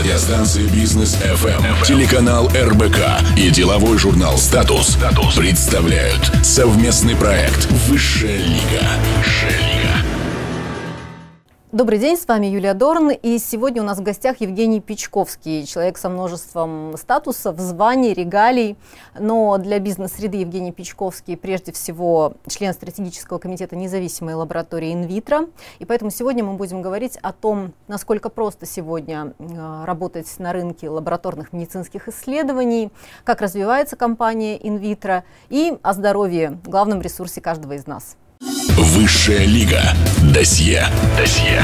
Радиостанция «Бизнес FM, эм». телеканал РБК и деловой журнал «Статус» представляют совместный проект «Высшая лига». Высшая лига. Добрый день, с вами Юлия Дорн, и сегодня у нас в гостях Евгений Печковский, человек со множеством статусов, званий, регалий, но для бизнес-среды Евгений Печковский прежде всего член стратегического комитета независимой лаборатории «Инвитро», и поэтому сегодня мы будем говорить о том, насколько просто сегодня э, работать на рынке лабораторных медицинских исследований, как развивается компания «Инвитро» и о здоровье, главном ресурсе каждого из нас. Высшая лига. Досье. Досье.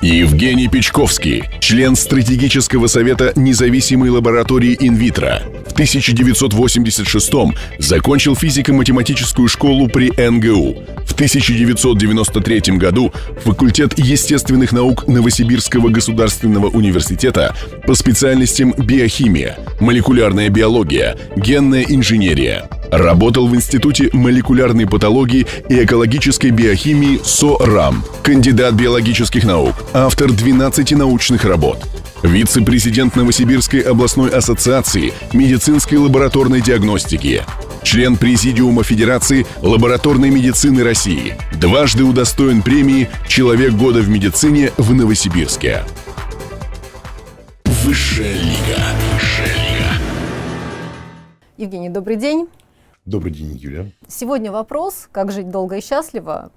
Евгений Печковский, член стратегического совета независимой лаборатории «Инвитро». В 1986-м закончил физико-математическую школу при НГУ. В 1993 году факультет естественных наук Новосибирского государственного университета по специальностям биохимия, молекулярная биология, генная инженерия, Работал в Институте молекулярной патологии и экологической биохимии СОРАМ, кандидат биологических наук, автор 12 научных работ. Вице-президент Новосибирской областной ассоциации медицинской лабораторной диагностики, член Президиума Федерации лабораторной медицины России, дважды удостоен премии «Человек года в медицине» в Новосибирске. Высшая лига. Евгений, добрый день. Добрый день, Юля. Сегодня вопрос, как жить долго и счастливо,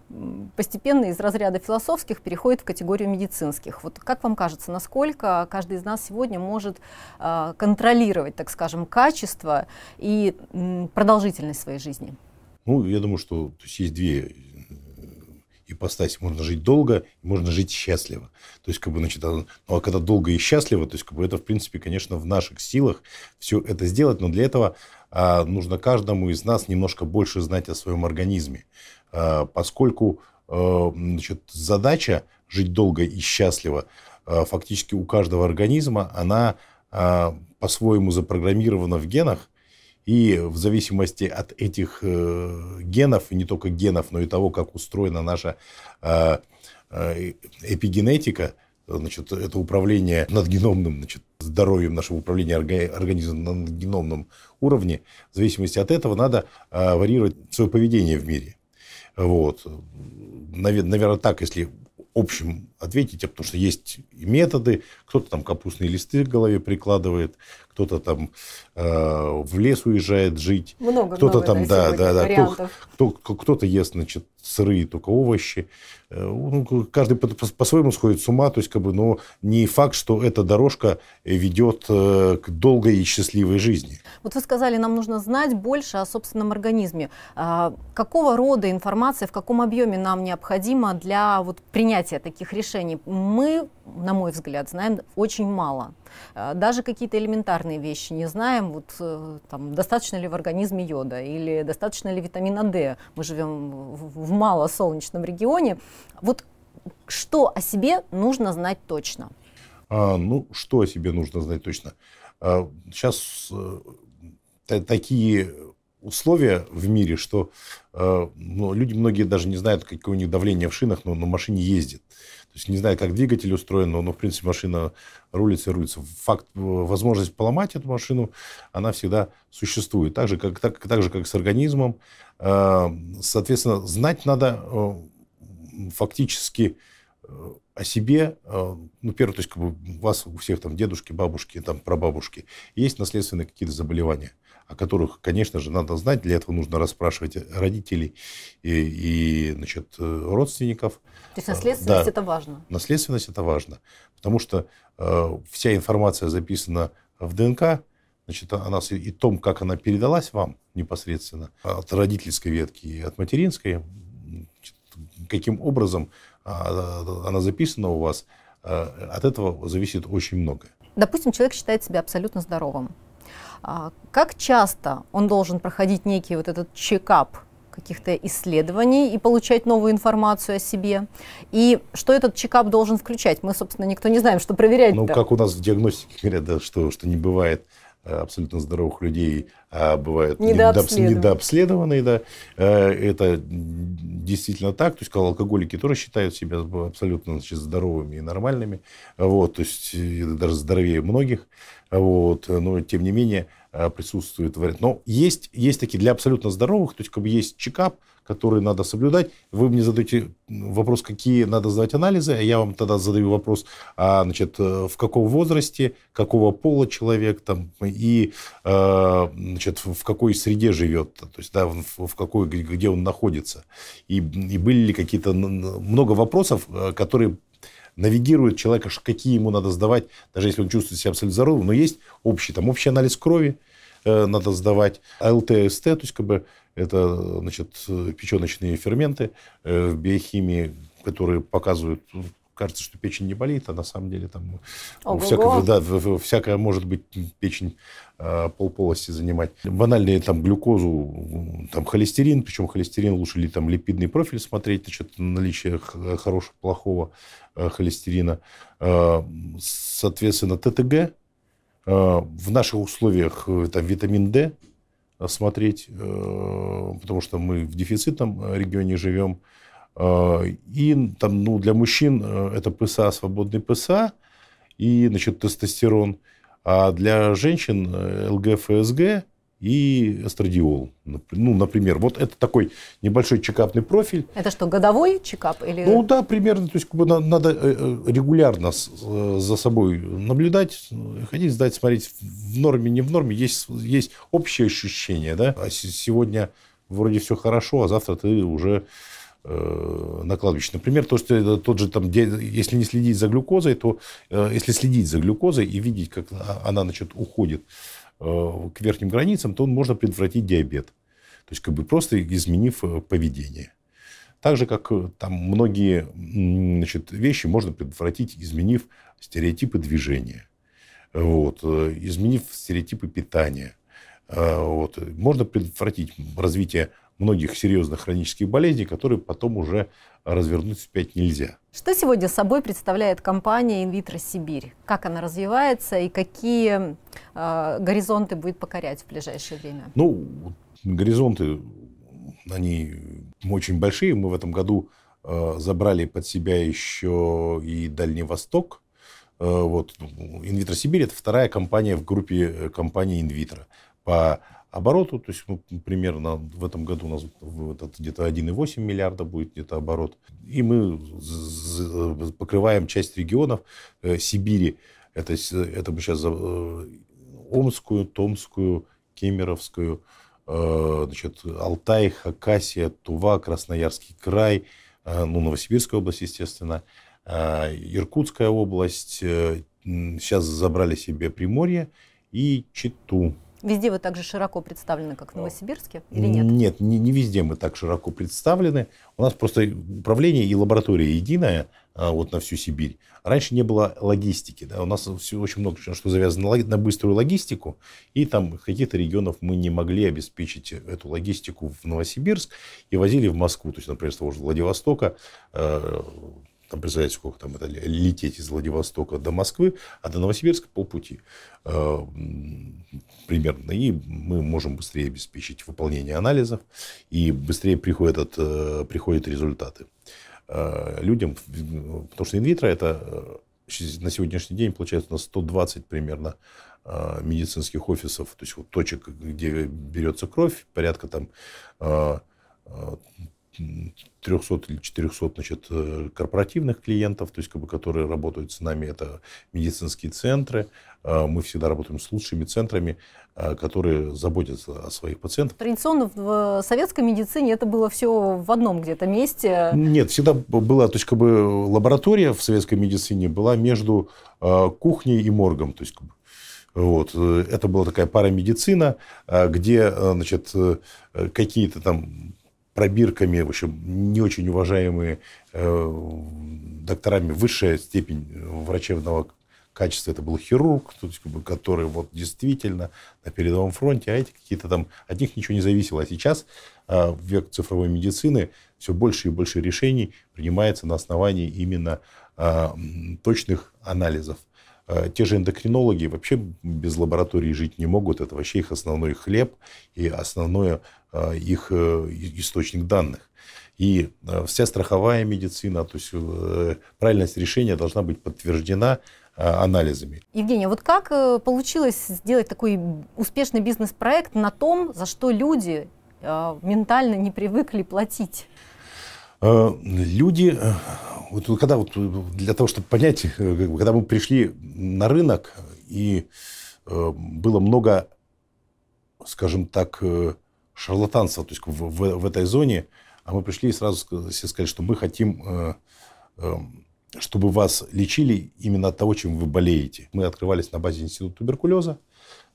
постепенно из разряда философских переходит в категорию медицинских. Вот как вам кажется, насколько каждый из нас сегодня может э, контролировать, так скажем, качество и э, продолжительность своей жизни? Ну, я думаю, что есть, есть две э, ипостаси. Можно жить долго, можно жить счастливо. То есть, как бы, значит, а, ну, а когда долго и счастливо, то есть, как бы, это, в принципе, конечно, в наших силах все это сделать, но для этого а нужно каждому из нас немножко больше знать о своем организме, а, поскольку э, значит, задача жить долго и счастливо э, фактически у каждого организма, она а, по-своему запрограммирована в генах, и в зависимости от этих э, генов, и не только генов, но и того, как устроена наша а, эпигенетика – значит, это управление над геномным значит, здоровьем нашего управления организмом на геномном уровне, в зависимости от этого надо а, варьировать свое поведение в мире. Вот. Наверное, так, если общем ответить, а потому что есть методы, кто-то там капустные листы к голове прикладывает, кто-то там э, в лес уезжает жить, кто-то там, да, да, да, вариантов. кто, кто, кто-то ест, значит, сырые только овощи, Э, ну, каждый по-своему сходит с ума, то есть, как бы, но не факт, что эта дорожка э, ведет э, к долгой и счастливой жизни. Вот вы сказали, нам нужно знать больше о собственном организме. А, какого рода информация, в каком объеме нам необходимо для вот, принятия таких решений? Мы, на мой взгляд, знаем очень мало. А, даже какие-то элементарные вещи не знаем, вот, там, достаточно ли в организме йода или достаточно ли витамина D. Мы живем в малосолнечном регионе. Вот что о себе нужно знать точно? А, ну, что о себе нужно знать точно? А, сейчас э, а, такие условия в мире, что э, ну, люди многие даже не знают, какое у них давление в шинах, но на машине ездит. То есть не знают, как двигатель устроен, но, но в принципе машина рулится и рулится. Факт, э, возможность поломать эту машину, она всегда существует. Так же, как, так, так же, как с организмом. Э, соответственно, знать надо э, фактически э, о себе, э, ну, первое, то есть, как бы у вас у всех там дедушки, бабушки, там прабабушки, есть наследственные какие-то заболевания, о которых, конечно же, надо знать. Для этого нужно расспрашивать родителей и, и значит, э, родственников. То есть наследственность да, это важно? Наследственность это важно, потому что э, вся информация записана в ДНК, значит, она и том, как она передалась вам непосредственно от родительской ветки и от материнской, каким образом а, она записана у вас, а, от этого зависит очень многое. Допустим, человек считает себя абсолютно здоровым. А, как часто он должен проходить некий вот этот чекап каких-то исследований и получать новую информацию о себе. И что этот чекап должен включать? Мы, собственно, никто не знаем, что проверять. Ну, как у нас в диагностике говорят, да, что, что не бывает э, абсолютно здоровых людей, а бывают недообследованные, недообследованные да, э, это действительно так. То есть, сказал, алкоголики тоже считают себя абсолютно значит, здоровыми и нормальными. Вот, то есть, даже здоровее многих. Вот, но, тем не менее, а, присутствует вариант. Но есть, есть такие для абсолютно здоровых, то есть, как бы есть чекап, которые надо соблюдать. Вы мне задаете вопрос, какие надо сдавать анализы, а я вам тогда задаю вопрос, а, значит, э, в каком возрасте, какого пола человек там, и а, значит, в какой среде живет, то есть да, в, в какой, где он находится. И, и были ли какие-то много вопросов, э, которые навигирует человека, какие ему надо сдавать, даже если он чувствует себя абсолютно здоровым, но есть общий, там, общий анализ крови э, надо сдавать, АЛТ, СТ, то есть как бы это значит, печеночные ферменты э, в биохимии, которые показывают ну, кажется, что печень не болит, а на самом деле там э, ого всякое, да, всякое может быть печень э, полполости занимать. Банальные там глюкозу, там холестерин, причем холестерин лучше ли там липидный профиль смотреть, значит, наличие хорошего, плохого э, холестерина. соответственно, ТТГ, в наших условиях там витамин D, смотреть, э, потому что мы в дефицитном э, регионе живем. Э, и там, ну, для мужчин это ПСА, свободный ПСА и значит, тестостерон. А для женщин ЛГФСГ и эстрадиол. Ну, например, вот это такой небольшой чекапный профиль. Это что, годовой чекап? Или... Ну да, примерно. То есть как бы, надо э, э, регулярно э, за собой наблюдать, ходить, сдать, смотреть в норме, не в норме. Есть, есть общее ощущение. Да? А сегодня вроде все хорошо, а завтра ты уже на кладбище. Например, то, что тот же там, если не следить за глюкозой, то если следить за глюкозой и видеть, как а, она значит, уходит Э, к верхним границам, то он можно предотвратить диабет. То есть как бы просто изменив э, поведение. Так же, как э, там многие значит, вещи можно предотвратить, изменив стереотипы движения, вот, изменив стереотипы питания. Вот. Можно предотвратить развитие многих серьезных хронических болезней, которые потом уже развернуть вспять нельзя. Что сегодня собой представляет компания «Инвитро Сибирь»? Как она развивается и какие э, горизонты будет покорять в ближайшее время? Ну, горизонты, они очень большие. Мы в этом году э, забрали под себя еще и Дальний Восток. Э, вот, ну, «Инвитро Сибирь» — это вторая компания в группе э, компании «Инвитро» по обороту. То есть мы ну, примерно в этом году у нас где-то 1,8 миллиарда будет где-то оборот. И мы покрываем часть регионов э, Сибири. Это, это мы сейчас э, Омскую, Томскую, Кемеровскую, э, значит, Алтай, Хакасия, Тува, Красноярский край, ну, Новосибирская область, естественно, Иркутская область, сейчас забрали себе Приморье и Читу. Везде вы также широко представлены, как в ну, Новосибирске, или нет? Нет, не, не везде мы так широко представлены. У нас просто управление и лаборатория единая а, вот на всю Сибирь. Раньше не было логистики. Да? У нас все, очень много что завязано на быструю логистику, и там каких-то регионов мы не могли обеспечить эту логистику в Новосибирск и возили в Москву. То есть, например, с того же Владивостока э, там, представляете, сколько там это лететь из Владивостока до Москвы, а до Новосибирска полпути э, примерно. И мы можем быстрее обеспечить выполнение анализов, и быстрее приходят, от, э, приходят результаты э, людям, потому что инвитро это э, на сегодняшний день получается у нас 120 примерно медицинских офисов, то есть вот точек, где берется кровь, порядка там 300 или 400 значит, э, корпоративных клиентов, то есть, как бы, которые работают с нами, это медицинские центры. Э, мы всегда работаем с лучшими центрами, э, которые заботятся о своих пациентах. Традиционно в советской медицине это было все в одном где-то месте? Нет, всегда была, то есть, как бы, лаборатория в советской медицине была между кухней и моргом, то есть, как бы, вот. Это была такая пара медицина, где значит, какие-то там пробирками, в общем, не очень уважаемые э, докторами. Высшая степень э, врачебного качества это был хирург, который вот действительно на передовом фронте, а эти какие-то там, от них ничего не зависело. А сейчас э, в век цифровой медицины все больше и больше решений принимается на основании именно э, точных анализов. Э, те же эндокринологи вообще без лаборатории жить не могут. Это вообще их основной хлеб и основной э, их э, источник данных. И вся страховая медицина, то есть правильность решения должна быть подтверждена анализами. Евгения, а вот как получилось сделать такой успешный бизнес-проект на том, за что люди ментально не привыкли платить? Э, люди, э, вот, когда вот э, для того, чтобы понять, когда мы пришли на рынок, и было много, скажем так, шарлатанства то есть в, в, в этой зоне, а мы пришли и сразу все сказали, что мы хотим, чтобы вас лечили именно от того, чем вы болеете. Мы открывались на базе Института туберкулеза,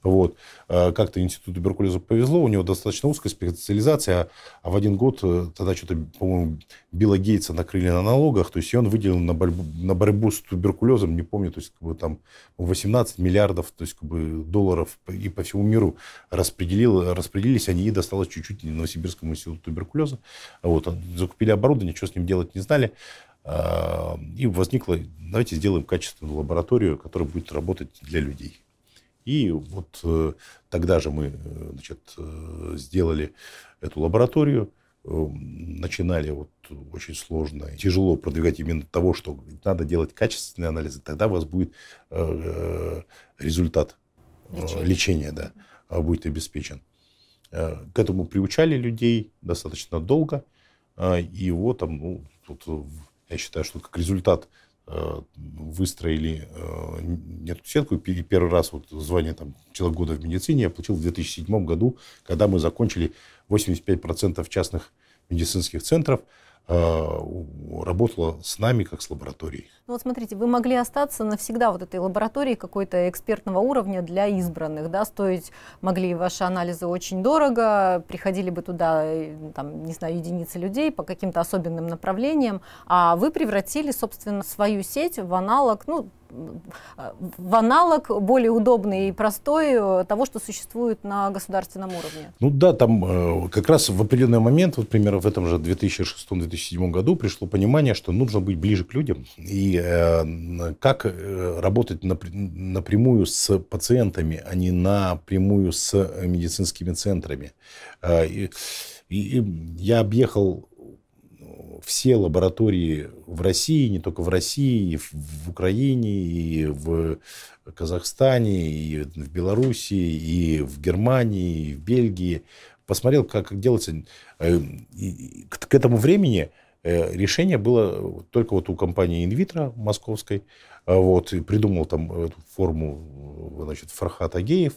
вот. Э, как-то институт туберкулеза повезло, у него достаточно узкая специализация, а в один год э, тогда что-то, по-моему, Билла Гейтса накрыли на налогах, то есть и он выделил на борьбу, на борьбу с туберкулезом, не помню, то есть как бы там 18 миллиардов то есть, как бы, долларов и по всему миру распределил, распределились они и досталось чуть-чуть Новосибирскому институту туберкулеза. Вот. Закупили оборудование, ничего с ним делать не знали. Э, и возникло, давайте сделаем качественную лабораторию, которая будет работать для людей. И вот э, тогда же мы э, значит, э, сделали эту лабораторию, начинали вот очень сложно и тяжело продвигать именно того, что надо делать качественные анализы, тогда у вас будет результат лечения, лечения да, а будет обеспечен. К этому приучали людей достаточно долго, и вот, там, ну, тут, я считаю, что как результат Э, выстроили э, эту сетку. И первый раз вот звание там, человек года в медицине я получил в 2007 году, когда мы закончили 85% частных медицинских центров – Э, работала с нами как с лабораторией. Ну вот смотрите, вы могли остаться навсегда вот этой лабораторией какой-то экспертного уровня для избранных, да, стоить могли ваши анализы очень дорого, приходили бы туда, э, там, не знаю, единицы людей по каким-то особенным направлениям, а вы превратили, собственно, свою сеть в аналог, ну, в аналог более удобный и простой э, того, что существует на государственном уровне. Ну да, там э, как раз в определенный момент, вот примерно в этом же 2006-2007 году пришло понимание, что нужно быть ближе к людям и э, как работать напрямую с пациентами, а не напрямую с медицинскими центрами. И, и я объехал все лаборатории в России, не только в России, и в Украине, и в Казахстане, и в Белоруссии, и в Германии, и в Бельгии. Посмотрел, как, делается. Э, к этому времени э, решение было только вот у компании Invitra московской. Э, вот, и придумал там эту форму значит, Фархат Агеев.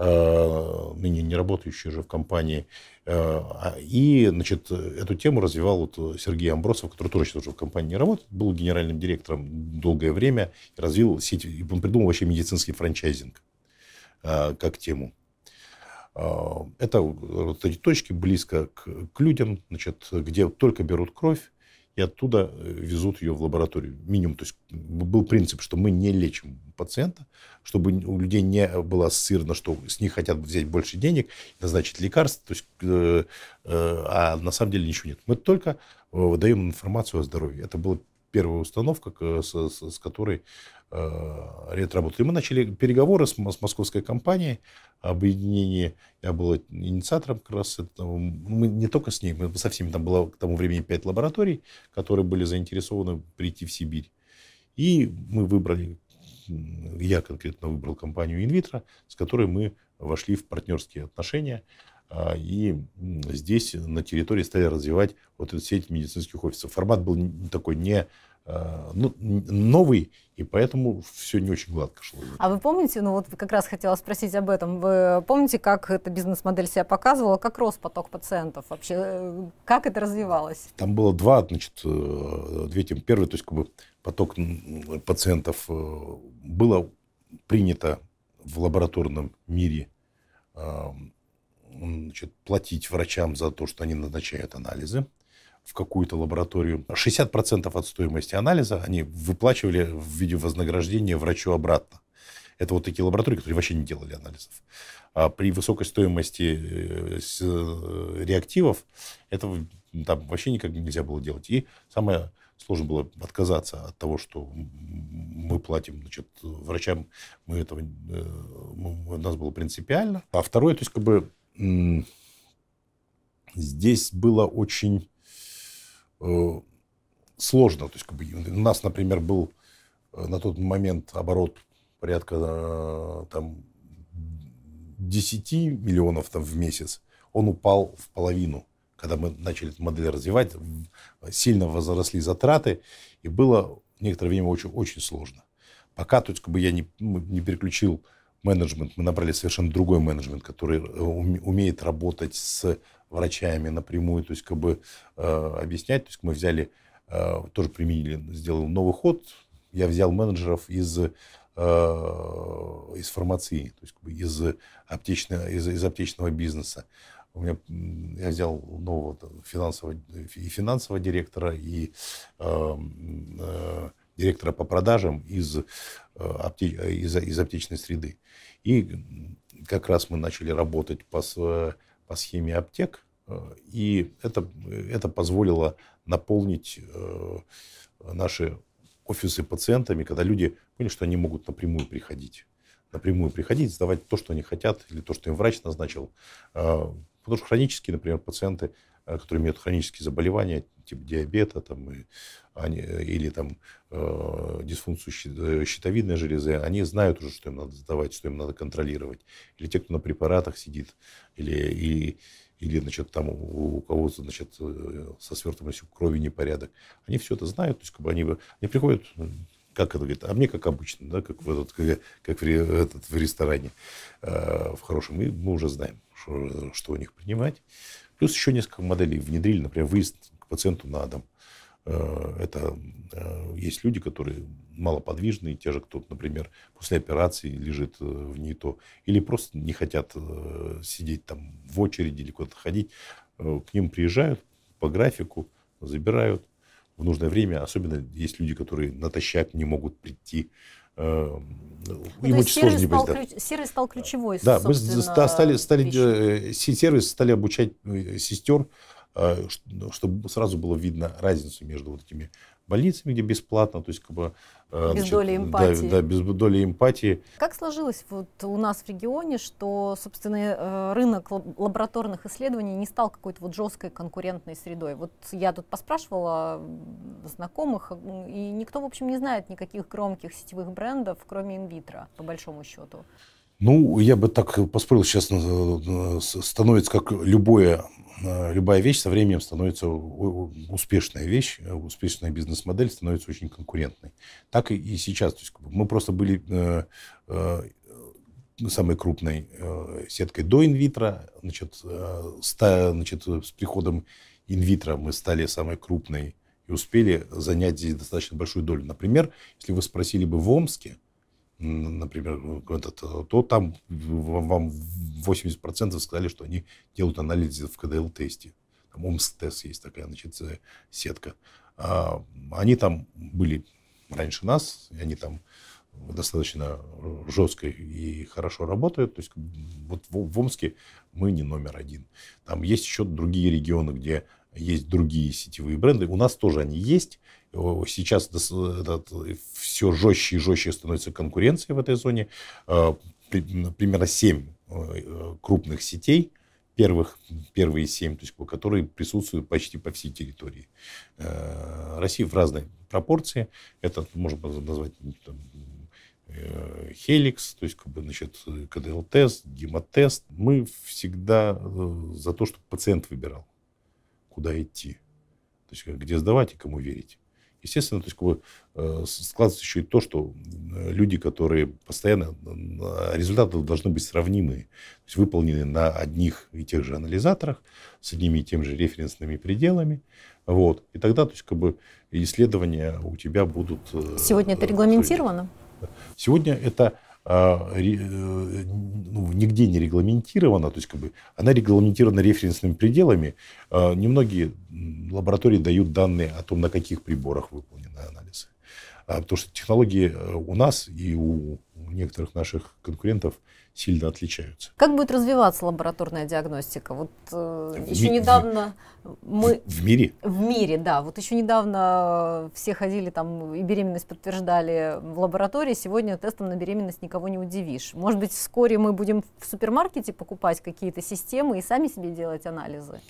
Э, ныне не работающий уже в компании. Э, а, и, значит, эту тему развивал вот Сергей Амбросов, который тоже сейчас уже в компании не работает, был генеральным директором долгое время, развил сеть, он придумал вообще медицинский франчайзинг э, как тему. Это вот эти точки близко к, к людям, значит, где только берут кровь, и оттуда э, везут ее в лабораторию. Минимум, то есть был принцип, что мы не лечим пациента, чтобы у людей не э, было ассоциировано, что с них хотят взять больше денег, назначить лекарств, то есть, э, э, а на самом деле ничего нет. Мы только э, даем информацию о здоровье. Это была первая установка, с, с, с которой лет э, работы. И мы начали переговоры с, с московской компанией объединении. Я был инициатором как раз этого. Мы не только с ней, мы со всеми. Там было к тому времени пять лабораторий, которые были заинтересованы прийти в Сибирь. И мы выбрали, я конкретно выбрал компанию Инвитро, с которой мы вошли в партнерские отношения. А, и здесь, на территории, стали развивать вот эту сеть медицинских офисов. Формат был такой не Э, ну, новый, и поэтому все не очень гладко шло. А вы помните, ну вот как раз хотела спросить об этом, вы помните, как эта бизнес-модель себя показывала, как рос поток пациентов вообще, как это развивалось? Там было два, значит, э, две темы. Первый, то есть как бы поток пациентов э, было принято в лабораторном мире значит, платить врачам за то, что они назначают анализы в какую-то лабораторию. 60% от стоимости анализа они выплачивали в виде вознаграждения врачу обратно. Это вот такие лаборатории, которые вообще не делали анализов. А при высокой стоимости э, э, реактивов этого там вообще никак нельзя было делать. И самое сложно было отказаться от того, что мы платим значит, врачам, мы этого, э, ну, у нас было принципиально. А второе, то есть как бы здесь было очень Э, сложно. То есть, как бы, у нас, например, был э, на тот момент оборот порядка э, там, 10 миллионов там, в месяц. Он упал в половину, когда мы начали эту модель развивать. Сильно возросли затраты, и было некоторое время очень, очень сложно. Пока то есть, как бы, я не, не переключил менеджмент, мы набрали совершенно другой менеджмент, который э, умеет работать с врачами напрямую, то есть как бы э, объяснять. То есть мы взяли, э, тоже применили, сделал новый ход. Я взял менеджеров из э, из фармации, то есть как бы из, аптечного, из, из аптечного бизнеса. У меня, я взял нового финансового, и финансового директора, и э, э, директора по продажам из, э, апти... из, из аптечной среды. И как раз мы начали работать по, по схеме аптек, э, и это, это позволило наполнить э, наши офисы пациентами, когда люди поняли, что они могут напрямую приходить. Напрямую приходить, сдавать то, что они хотят, или то, что им врач назначил. Потому что хронические, например, пациенты, а, которые имеют хронические заболевания, типа диабета там, и, они, или там, э, дисфункцию э, щитовидной железы, они знают уже, что им надо сдавать, что им надо контролировать. Или те, кто на препаратах сидит, или, или, или значит, там у, у кого значит, э, со свертываемостью крови непорядок. Они все это знают, то есть как бы они, они приходят как это говорит, а мне как обычно, да, как в этот, как, как в, этот, в ресторане э, в хорошем, и мы уже знаем, что, что у них принимать, Плюс еще несколько моделей внедрили, например, выезд к пациенту на дом. Э, это э, есть люди, которые малоподвижные, те же, кто, например, после операции лежит э, в НИТО, или просто не хотят сидеть там в очереди или куда-то ходить. К ним приезжают по графику, забирают в нужное время. Особенно есть люди, которые натощак не могут прийти Эм, ну, им очень сложно не Ключ... Сервис стал ключевой. Да, мы стали, стали вещью. Э, сервис стали обучать э, сестер, э, ну, чтобы сразу было видно разницу между вот этими больницами, где бесплатно, то есть как бы... Э, без значит, доли эмпатии. Да, да, без доли эмпатии. Как сложилось вот у нас в регионе, что, собственно, э, рынок лабораторных исследований не стал какой-то вот жесткой конкурентной средой? Вот я тут поспрашивала знакомых, и никто, в общем, не знает никаких громких сетевых брендов, кроме инвитро, по большому счету. Ну, я бы так поспорил, сейчас э, становится, как любое, э, любая вещь со временем становится успешная вещь, э, успешная бизнес-модель становится очень конкурентной. Так и сейчас. То есть мы просто были самой крупной сеткой до инвитра. Значит, значит, с приходом инвитра мы стали самой крупной и успели занять здесь достаточно большую долю. Например, если вы спросили бы в Омске, например, этот, э, то там вам 80% сказали, что они делают анализы в КДЛ-тесте. Там ОМС-тест есть такая, значит, э, сетка. А они там были раньше нас, и они там достаточно жестко и хорошо работают. То есть вот в, в Омске мы не номер один. Там есть еще другие регионы, где есть другие сетевые бренды, у нас тоже они есть. Сейчас все жестче и жестче становится конкуренция в этой зоне. Э, примерно 7 э, крупных сетей, первых, первые 7, то есть, которые присутствуют почти по всей территории э, России в разной пропорции. Это можно назвать ну, там, Хеликс, то есть как бы, значит, КДЛ-тест, гемотест. Мы всегда за то, чтобы пациент выбирал куда идти. То есть где сдавать и кому верить. Естественно, то есть, как бы, э, складывается еще и то, что э, люди, которые постоянно э, результаты должны быть сравнимы, то есть выполнены на одних и тех же анализаторах, с одними и теми же референсными пределами. Вот. И тогда то есть, как бы, исследования у тебя будут... Сегодня это регламентировано? Сегодня это а, э, ну, нигде не регламентирована, то есть как бы она регламентирована референсными пределами. А, немногие лаборатории дают данные о том, на каких приборах выполнены анализы. А, потому что технологии э, у нас и у некоторых наших конкурентов сильно отличаются. Как будет развиваться лабораторная диагностика? Вот э, еще ми- недавно в, мы... В мире? В мире, да. Вот еще недавно все ходили там и беременность подтверждали в лаборатории. Сегодня тестом на беременность никого не удивишь. Может быть, вскоре мы будем в супермаркете покупать какие-то системы и сами себе делать анализы?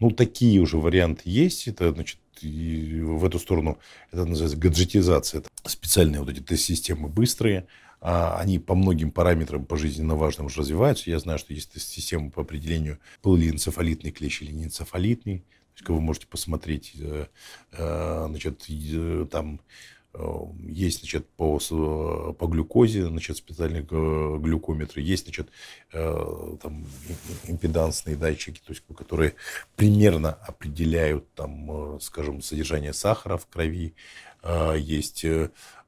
Ну, такие уже варианты есть. Это, значит, в эту сторону, это называется гаджетизация. Это специальные вот эти тест-системы быстрые, а они по многим параметрам по жизненно важным уже развиваются. Я знаю, что есть система по определению, был ли энцефалитный клещ или не энцефалитный. То есть, вы можете посмотреть, э, э, значит, э, там есть, значит, по, по глюкозе, значит, специальные глюкометры, есть, значит, там импедансные датчики, то есть, которые примерно определяют, там, скажем, содержание сахара в крови, есть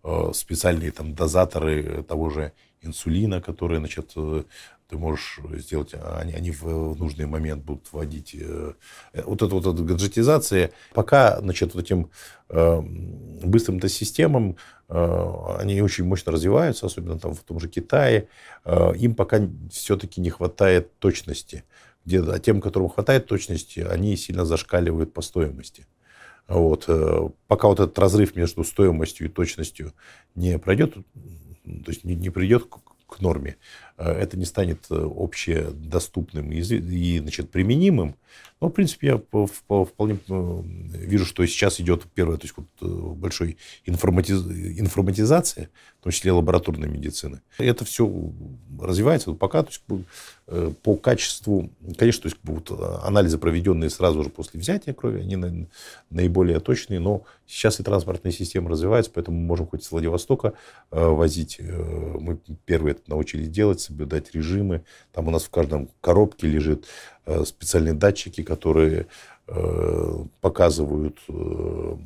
Э, специальные там дозаторы того же инсулина, которые, значит, э, ты можешь сделать, а они, они в нужный момент будут вводить. Э, вот эта вот эта гаджетизация, пока, значит, вот этим э, быстрым-то системам, э, они очень мощно развиваются, особенно там в том же Китае, э, им пока все-таки не хватает точности. Где, а тем, которым хватает точности, они сильно зашкаливают по стоимости. Вот. Э, пока вот этот разрыв между стоимостью и точностью не пройдет, то есть не, не придет к, к норме, Э, это не станет э, общедоступным и, и значит, применимым. Но, в принципе, я вполне э, вижу, что сейчас идет первая, то есть вот большой информатиз... информатизация, в том числе лабораторной медицины. Это все развивается, но пока то есть, по качеству, конечно, то есть, вот а, анализы, проведенные сразу же после взятия крови, они наиболее точные, но сейчас и транспортная система развивается, поэтому мы можем хоть с Владивостока возить. Мы первые это научились делать, соблюдать режимы. Там у нас в каждом коробке лежит э, специальные датчики, которые э, показывают, э,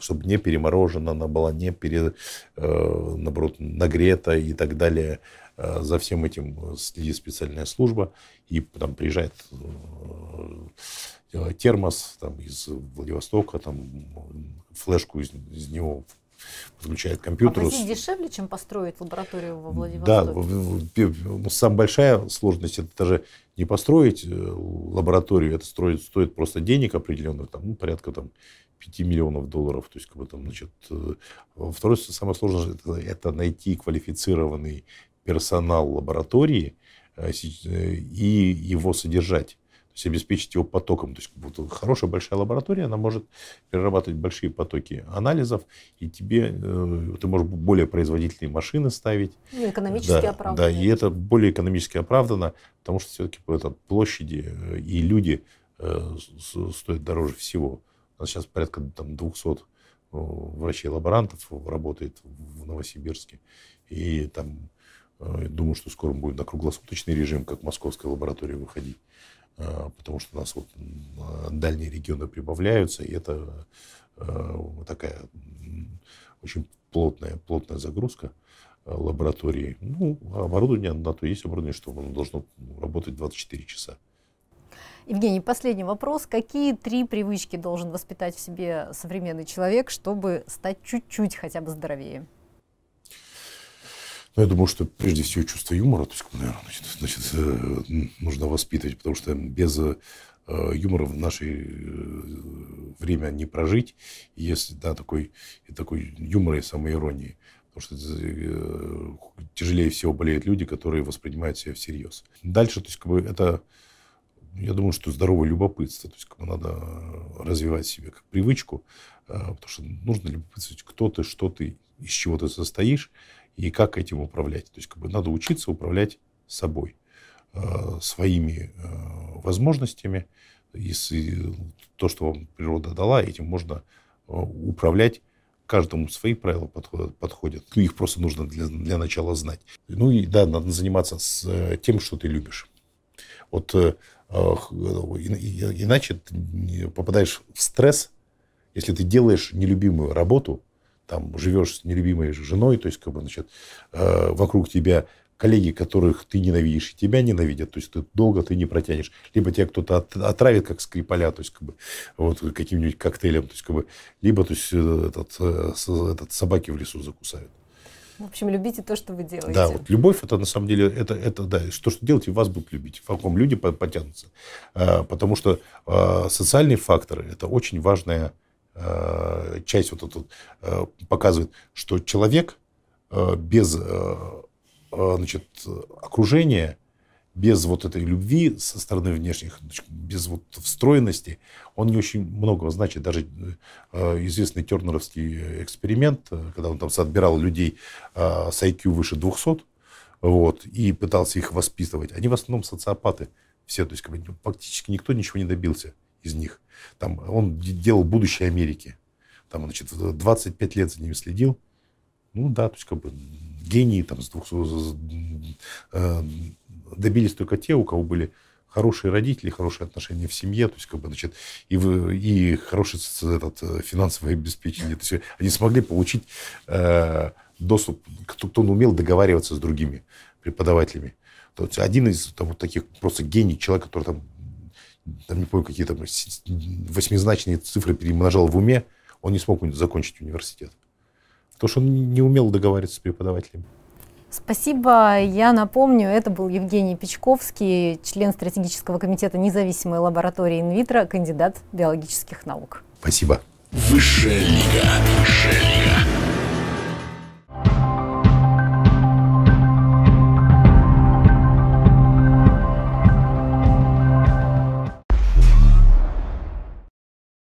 чтобы не переморожено, она была не пере, наоборот, нагрета и так далее. За всем этим следит специальная служба, и там приезжает термос там, из Владивостока, там, флешку из, из него подключает компьютер. А дешевле, чем построить лабораторию во Владивостоке? Да, самая большая сложность это даже не построить э, лабораторию, это строит, стоит просто денег определенных, там, ну, порядка там, 5 миллионов долларов. То есть, как бы, там, значит, э, второе, самое сложное, это, это найти квалифицированный персонал лаборатории э, и его содержать то есть обеспечить его потоком. То есть вот хорошая большая лаборатория, она может перерабатывать большие потоки анализов, и тебе, э, ты можешь более производительные машины ставить. Ну, экономически да, оправданно. Да, и это более экономически оправдано, потому что все-таки это площади э, и люди э, стоят дороже всего. У нас сейчас порядка там, 200 врачей-лаборантов работает в Новосибирске. И там думаю, что скоро будет на круглосуточный режим, как в московской лаборатории выходить. Э, потому что у нас вот дальние регионы прибавляются, и это э, такая очень плотная, плотная загрузка э, лаборатории. Ну, оборудование на то есть оборудование, что оно должно работать 24 часа. Евгений, последний вопрос. Какие три привычки должен воспитать в себе современный человек, чтобы стать чуть-чуть хотя бы здоровее? Ну, я думаю, что прежде всего чувство юмора, то есть, ну, наверное, значит, значит, э, нужно воспитывать, потому что без э, юмора в наше э, время не прожить, если да, такой, и такой юмор и самоиронии. Потому что тяжелее всего болеют люди, которые воспринимают себя всерьез. Дальше, то есть, как бы это, я думаю, что здоровое любопытство. То есть, как бы надо развивать себе как привычку, потому что нужно любопытствовать, кто ты, что ты, из чего ты состоишь и как этим управлять. То есть как бы надо учиться управлять собой, э, своими э, возможностями, если то, что вам природа дала, этим можно э, управлять каждому свои правила подходят, подходят. Ну, их просто нужно для, для начала знать. Ну и да, надо заниматься с тем, что ты любишь. Вот иначе ты попадаешь в стресс, если ты делаешь нелюбимую работу, там живешь с нелюбимой женой, то есть как бы, значит, э, вокруг тебя коллеги, которых ты ненавидишь, и тебя ненавидят, то есть ты долго ты не протянешь. Либо тебя кто-то отравит, как скрипаля, то есть как бы, вот каким-нибудь коктейлем, то есть как бы, либо то есть, э, этот, э, этот собаки в лесу закусают. В общем, любите то, что вы делаете. Да, вот любовь это на самом деле это это да, то, что делаете, вас будут любить, в каком люди потянутся, потому что социальные факторы это очень важная Э, часть вот эту э, показывает, что человек э, без значит, окружения, без вот этой любви со стороны внешних, без вот встроенности, он не очень многого значит. Даже известный тернеровский эксперимент, когда он там соотбирал людей с IQ выше 200, вот, и пытался их воспитывать, они в основном социопаты все, то есть ну, фактически никто ничего не добился из них. Там он делал будущее Америки. Там, значит, 25 лет за ними следил. Ну да, то есть как бы гении там с двух, э, добились только те, у кого были хорошие родители, хорошие отношения в семье, то есть как бы, значит, и, в, и хорошее этот, э, финансовое обеспечение. То есть они смогли получить э, доступ, кто, кто умел договариваться с другими преподавателями. То есть один из там, вот таких просто гений, человек, который там там не помню, какие-то восьмизначные цифры перемножал в уме, он не смог закончить университет. Потому что он не умел договариваться с преподавателем. Спасибо. Я напомню, это был Евгений Печковский, член стратегического комитета независимой лаборатории инвитро, кандидат биологических наук. Спасибо. Высшая лига. Высшая лига.